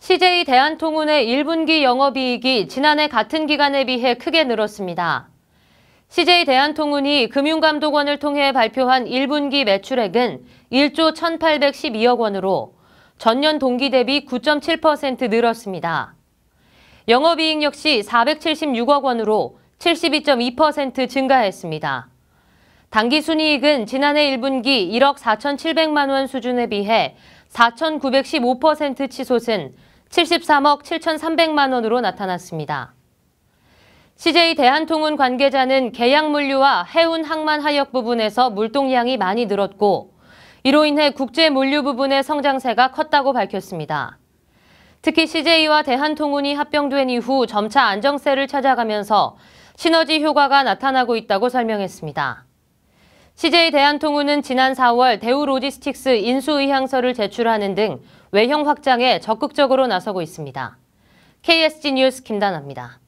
CJ 대한통운의 1분기 영업이익이 지난해 같은 기간에 비해 크게 늘었습니다. CJ 대한통운이 금융감독원을 통해 발표한 1분기 매출액은 1조 1,812억 원으로 전년 동기 대비 9.7% 늘었습니다. 영업이익 역시 476억 원으로 72.2% 증가했습니다. 당기순이익은 지난해 1분기 1억 4,700만 원 수준에 비해 4,915% 치솟은 73억 7,300만 원으로 나타났습니다. CJ 대한통운 관계자는 계약 물류와 해운 항만 하역 부분에서 물동량이 많이 늘었고 이로 인해 국제 물류 부분의 성장세가 컸다고 밝혔습니다. 특히 CJ와 대한통운이 합병된 이후 점차 안정세를 찾아가면서 시너지 효과가 나타나고 있다고 설명했습니다. CJ 대한통운은 지난 4월 대우로지스틱스 인수의향서를 제출하는 등 외형 확장에 적극적으로 나서고 있습니다. KSG 뉴스 김다나입니다.